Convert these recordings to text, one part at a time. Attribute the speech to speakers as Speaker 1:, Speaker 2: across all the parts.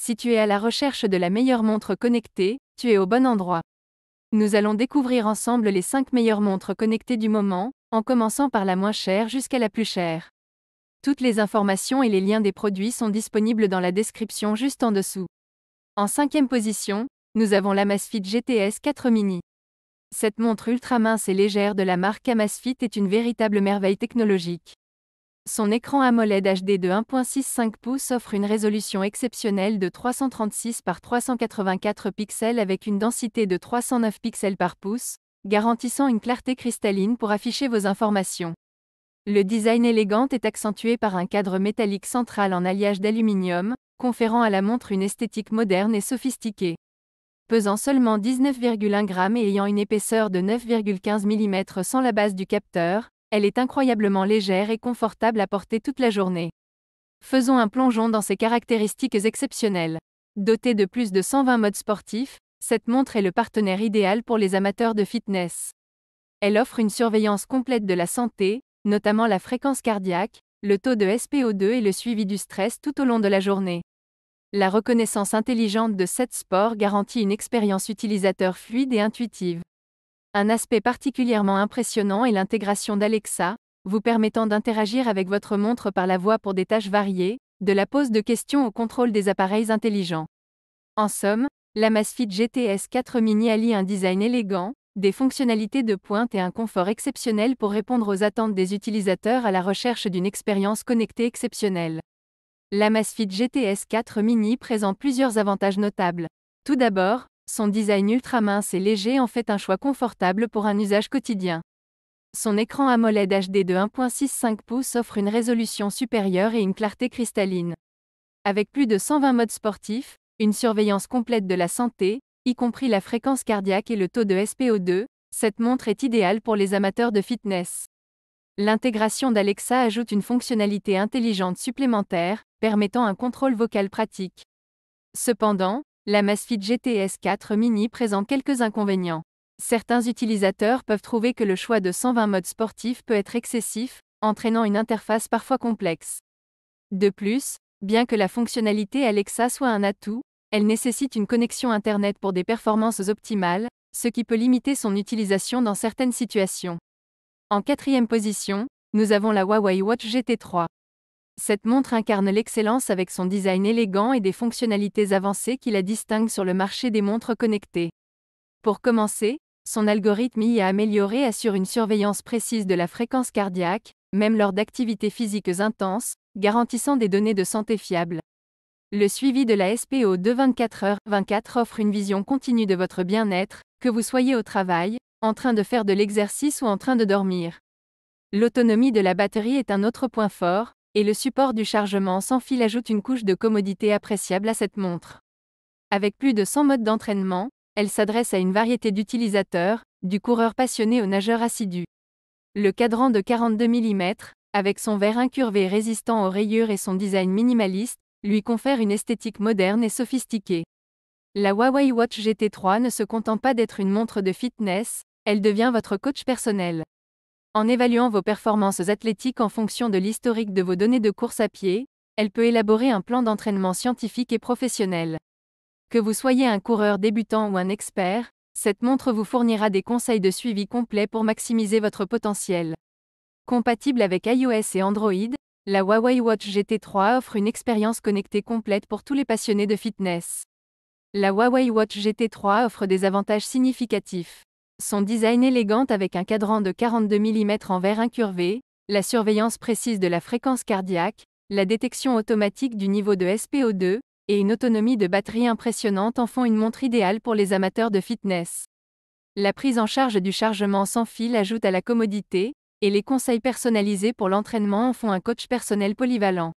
Speaker 1: Si tu es à la recherche de la meilleure montre connectée, tu es au bon endroit. Nous allons découvrir ensemble les 5 meilleures montres connectées du moment, en commençant par la moins chère jusqu'à la plus chère. Toutes les informations et les liens des produits sont disponibles dans la description juste en dessous. En cinquième position, nous avons la GTS 4 Mini. Cette montre ultra mince et légère de la marque Amazfit est une véritable merveille technologique. Son écran AMOLED HD de 1.65 pouces offre une résolution exceptionnelle de 336 par 384 pixels avec une densité de 309 pixels par pouce, garantissant une clarté cristalline pour afficher vos informations. Le design élégant est accentué par un cadre métallique central en alliage d'aluminium, conférant à la montre une esthétique moderne et sophistiquée. Pesant seulement 19,1 grammes et ayant une épaisseur de 9,15 mm sans la base du capteur, elle est incroyablement légère et confortable à porter toute la journée. Faisons un plongeon dans ses caractéristiques exceptionnelles. Dotée de plus de 120 modes sportifs, cette montre est le partenaire idéal pour les amateurs de fitness. Elle offre une surveillance complète de la santé, notamment la fréquence cardiaque, le taux de SPO2 et le suivi du stress tout au long de la journée. La reconnaissance intelligente de cette sports garantit une expérience utilisateur fluide et intuitive. Un aspect particulièrement impressionnant est l'intégration d'Alexa, vous permettant d'interagir avec votre montre par la voix pour des tâches variées, de la pose de questions au contrôle des appareils intelligents. En somme, la MassFit GTS 4 Mini allie un design élégant, des fonctionnalités de pointe et un confort exceptionnel pour répondre aux attentes des utilisateurs à la recherche d'une expérience connectée exceptionnelle. La MassFit GTS 4 Mini présente plusieurs avantages notables. Tout d'abord, son design ultra mince et léger en fait un choix confortable pour un usage quotidien. Son écran AMOLED HD de 1.65 pouces offre une résolution supérieure et une clarté cristalline. Avec plus de 120 modes sportifs, une surveillance complète de la santé, y compris la fréquence cardiaque et le taux de SPO2, cette montre est idéale pour les amateurs de fitness. L'intégration d'Alexa ajoute une fonctionnalité intelligente supplémentaire, permettant un contrôle vocal pratique. Cependant, la Masfit GTS 4 Mini présente quelques inconvénients. Certains utilisateurs peuvent trouver que le choix de 120 modes sportifs peut être excessif, entraînant une interface parfois complexe. De plus, bien que la fonctionnalité Alexa soit un atout, elle nécessite une connexion Internet pour des performances optimales, ce qui peut limiter son utilisation dans certaines situations. En quatrième position, nous avons la Huawei Watch GT3. Cette montre incarne l'excellence avec son design élégant et des fonctionnalités avancées qui la distinguent sur le marché des montres connectées. Pour commencer, son algorithme IA amélioré assure une surveillance précise de la fréquence cardiaque, même lors d'activités physiques intenses, garantissant des données de santé fiables. Le suivi de la SPO de 24h24 offre une vision continue de votre bien-être, que vous soyez au travail, en train de faire de l'exercice ou en train de dormir. L'autonomie de la batterie est un autre point fort, et le support du chargement sans fil ajoute une couche de commodité appréciable à cette montre. Avec plus de 100 modes d'entraînement, elle s'adresse à une variété d'utilisateurs, du coureur passionné au nageur assidu. Le cadran de 42 mm, avec son verre incurvé résistant aux rayures et son design minimaliste, lui confère une esthétique moderne et sophistiquée. La Huawei Watch GT3 ne se contente pas d'être une montre de fitness, elle devient votre coach personnel. En évaluant vos performances athlétiques en fonction de l'historique de vos données de course à pied, elle peut élaborer un plan d'entraînement scientifique et professionnel. Que vous soyez un coureur débutant ou un expert, cette montre vous fournira des conseils de suivi complets pour maximiser votre potentiel. Compatible avec iOS et Android, la Huawei Watch GT3 offre une expérience connectée complète pour tous les passionnés de fitness. La Huawei Watch GT3 offre des avantages significatifs. Son design élégant avec un cadran de 42 mm en verre incurvé, la surveillance précise de la fréquence cardiaque, la détection automatique du niveau de SPO2, et une autonomie de batterie impressionnante en font une montre idéale pour les amateurs de fitness. La prise en charge du chargement sans fil ajoute à la commodité, et les conseils personnalisés pour l'entraînement en font un coach personnel polyvalent.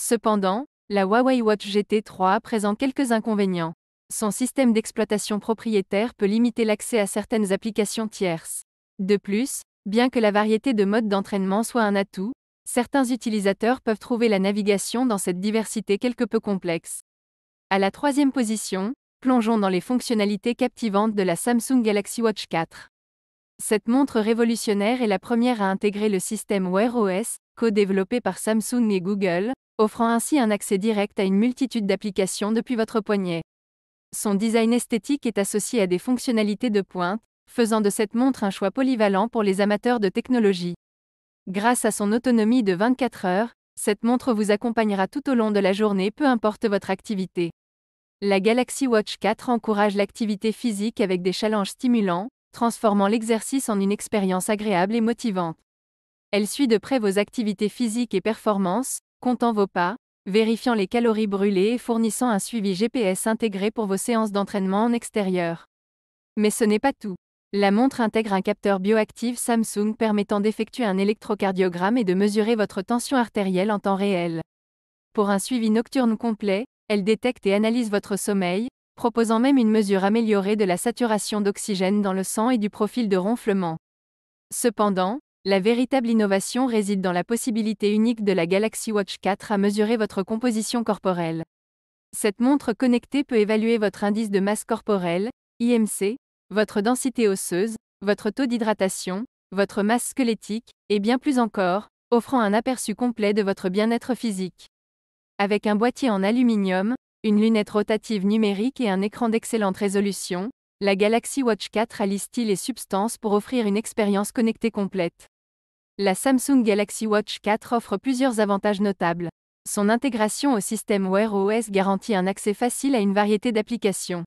Speaker 1: Cependant, la Huawei Watch GT3 présente quelques inconvénients son système d'exploitation propriétaire peut limiter l'accès à certaines applications tierces. De plus, bien que la variété de modes d'entraînement soit un atout, certains utilisateurs peuvent trouver la navigation dans cette diversité quelque peu complexe. À la troisième position, plongeons dans les fonctionnalités captivantes de la Samsung Galaxy Watch 4. Cette montre révolutionnaire est la première à intégrer le système Wear OS, co-développé par Samsung et Google, offrant ainsi un accès direct à une multitude d'applications depuis votre poignet. Son design esthétique est associé à des fonctionnalités de pointe, faisant de cette montre un choix polyvalent pour les amateurs de technologie. Grâce à son autonomie de 24 heures, cette montre vous accompagnera tout au long de la journée peu importe votre activité. La Galaxy Watch 4 encourage l'activité physique avec des challenges stimulants, transformant l'exercice en une expérience agréable et motivante. Elle suit de près vos activités physiques et performances, comptant vos pas, vérifiant les calories brûlées et fournissant un suivi GPS intégré pour vos séances d'entraînement en extérieur. Mais ce n'est pas tout. La montre intègre un capteur bioactif Samsung permettant d'effectuer un électrocardiogramme et de mesurer votre tension artérielle en temps réel. Pour un suivi nocturne complet, elle détecte et analyse votre sommeil, proposant même une mesure améliorée de la saturation d'oxygène dans le sang et du profil de ronflement. Cependant, la véritable innovation réside dans la possibilité unique de la Galaxy Watch 4 à mesurer votre composition corporelle. Cette montre connectée peut évaluer votre indice de masse corporelle, IMC, votre densité osseuse, votre taux d'hydratation, votre masse squelettique, et bien plus encore, offrant un aperçu complet de votre bien-être physique. Avec un boîtier en aluminium, une lunette rotative numérique et un écran d'excellente résolution, la Galaxy Watch 4 allie style et les substances pour offrir une expérience connectée complète. La Samsung Galaxy Watch 4 offre plusieurs avantages notables. Son intégration au système Wear OS garantit un accès facile à une variété d'applications.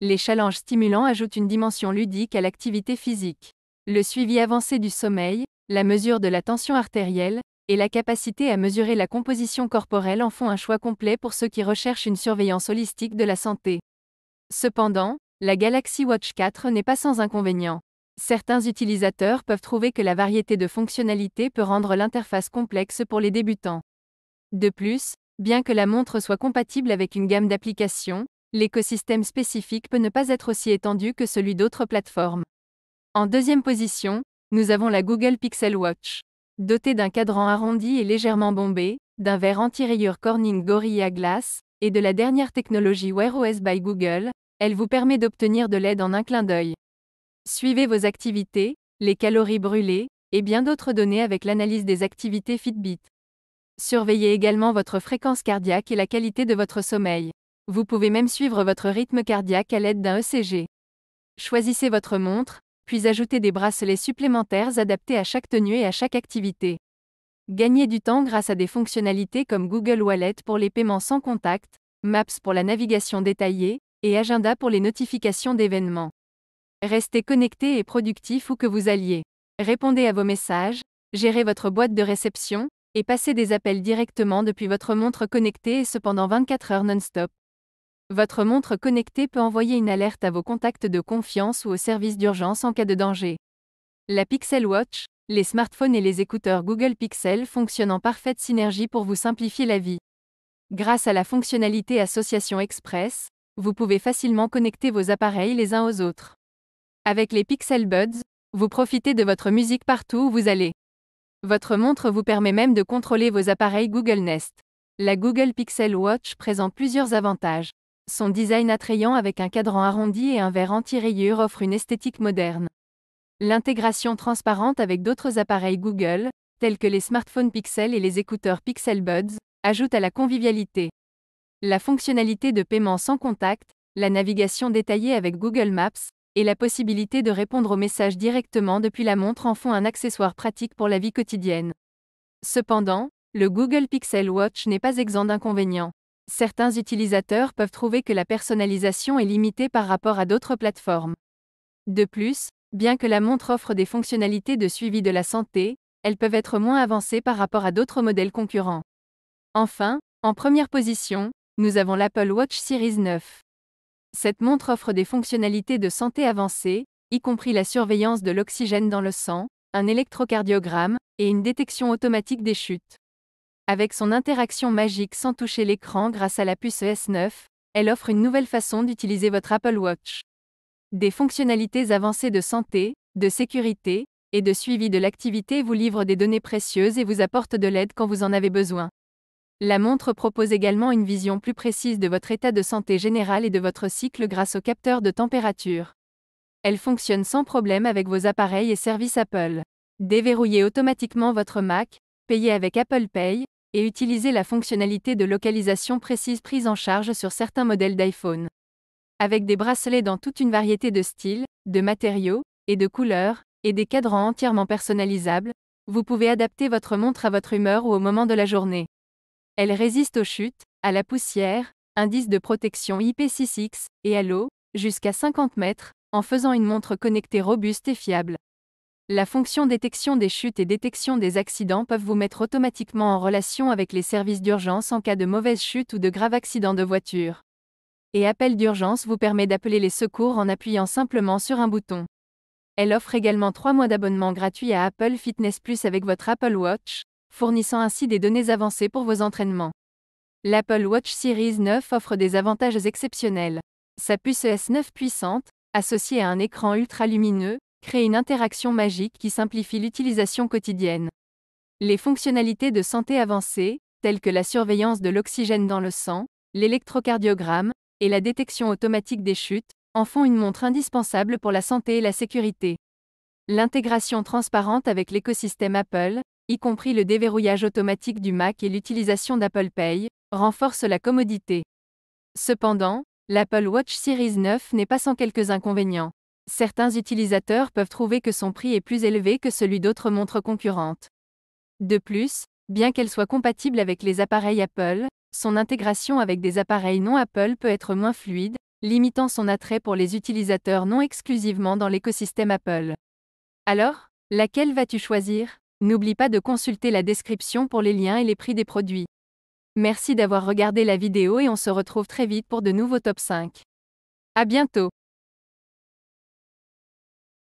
Speaker 1: Les challenges stimulants ajoutent une dimension ludique à l'activité physique. Le suivi avancé du sommeil, la mesure de la tension artérielle, et la capacité à mesurer la composition corporelle en font un choix complet pour ceux qui recherchent une surveillance holistique de la santé. Cependant, la Galaxy Watch 4 n'est pas sans inconvénients. Certains utilisateurs peuvent trouver que la variété de fonctionnalités peut rendre l'interface complexe pour les débutants. De plus, bien que la montre soit compatible avec une gamme d'applications, l'écosystème spécifique peut ne pas être aussi étendu que celui d'autres plateformes. En deuxième position, nous avons la Google Pixel Watch. Dotée d'un cadran arrondi et légèrement bombé, d'un verre anti-rayure Corning Gorilla Glass, et de la dernière technologie Wear OS by Google, elle vous permet d'obtenir de l'aide en un clin d'œil. Suivez vos activités, les calories brûlées, et bien d'autres données avec l'analyse des activités Fitbit. Surveillez également votre fréquence cardiaque et la qualité de votre sommeil. Vous pouvez même suivre votre rythme cardiaque à l'aide d'un ECG. Choisissez votre montre, puis ajoutez des bracelets supplémentaires adaptés à chaque tenue et à chaque activité. Gagnez du temps grâce à des fonctionnalités comme Google Wallet pour les paiements sans contact, Maps pour la navigation détaillée, et agenda pour les notifications d'événements. Restez connecté et productif où que vous alliez. Répondez à vos messages, gérez votre boîte de réception, et passez des appels directement depuis votre montre connectée et cependant 24 heures non-stop. Votre montre connectée peut envoyer une alerte à vos contacts de confiance ou aux services d'urgence en cas de danger. La Pixel Watch, les smartphones et les écouteurs Google Pixel fonctionnent en parfaite synergie pour vous simplifier la vie. Grâce à la fonctionnalité Association Express, vous pouvez facilement connecter vos appareils les uns aux autres. Avec les Pixel Buds, vous profitez de votre musique partout où vous allez. Votre montre vous permet même de contrôler vos appareils Google Nest. La Google Pixel Watch présente plusieurs avantages. Son design attrayant avec un cadran arrondi et un verre anti rayures offre une esthétique moderne. L'intégration transparente avec d'autres appareils Google, tels que les smartphones Pixel et les écouteurs Pixel Buds, ajoute à la convivialité la fonctionnalité de paiement sans contact, la navigation détaillée avec Google Maps, et la possibilité de répondre aux messages directement depuis la montre en font un accessoire pratique pour la vie quotidienne. Cependant, le Google Pixel Watch n'est pas exempt d'inconvénients. Certains utilisateurs peuvent trouver que la personnalisation est limitée par rapport à d'autres plateformes. De plus, bien que la montre offre des fonctionnalités de suivi de la santé, elles peuvent être moins avancées par rapport à d'autres modèles concurrents. Enfin, en première position, nous avons l'Apple Watch Series 9. Cette montre offre des fonctionnalités de santé avancées, y compris la surveillance de l'oxygène dans le sang, un électrocardiogramme, et une détection automatique des chutes. Avec son interaction magique sans toucher l'écran grâce à la puce e S9, elle offre une nouvelle façon d'utiliser votre Apple Watch. Des fonctionnalités avancées de santé, de sécurité, et de suivi de l'activité vous livrent des données précieuses et vous apportent de l'aide quand vous en avez besoin. La montre propose également une vision plus précise de votre état de santé général et de votre cycle grâce au capteur de température. Elle fonctionne sans problème avec vos appareils et services Apple. Déverrouillez automatiquement votre Mac, payez avec Apple Pay, et utilisez la fonctionnalité de localisation précise prise en charge sur certains modèles d'iPhone. Avec des bracelets dans toute une variété de styles, de matériaux, et de couleurs, et des cadrans entièrement personnalisables, vous pouvez adapter votre montre à votre humeur ou au moment de la journée. Elle résiste aux chutes, à la poussière, indice de protection ip 6 x et à l'eau, jusqu'à 50 mètres, en faisant une montre connectée robuste et fiable. La fonction détection des chutes et détection des accidents peuvent vous mettre automatiquement en relation avec les services d'urgence en cas de mauvaise chute ou de grave accident de voiture. Et Appel d'urgence vous permet d'appeler les secours en appuyant simplement sur un bouton. Elle offre également 3 mois d'abonnement gratuit à Apple Fitness Plus avec votre Apple Watch, fournissant ainsi des données avancées pour vos entraînements. L'Apple Watch Series 9 offre des avantages exceptionnels. Sa puce e s 9 puissante, associée à un écran ultra-lumineux, crée une interaction magique qui simplifie l'utilisation quotidienne. Les fonctionnalités de santé avancées, telles que la surveillance de l'oxygène dans le sang, l'électrocardiogramme, et la détection automatique des chutes, en font une montre indispensable pour la santé et la sécurité. L'intégration transparente avec l'écosystème Apple, y compris le déverrouillage automatique du Mac et l'utilisation d'Apple Pay, renforcent la commodité. Cependant, l'Apple Watch Series 9 n'est pas sans quelques inconvénients. Certains utilisateurs peuvent trouver que son prix est plus élevé que celui d'autres montres concurrentes. De plus, bien qu'elle soit compatible avec les appareils Apple, son intégration avec des appareils non Apple peut être moins fluide, limitant son attrait pour les utilisateurs non exclusivement dans l'écosystème Apple. Alors, laquelle vas-tu choisir N'oublie pas de consulter la description pour les liens et les prix des produits. Merci d'avoir regardé la vidéo et on se retrouve très vite pour de nouveaux top 5. À bientôt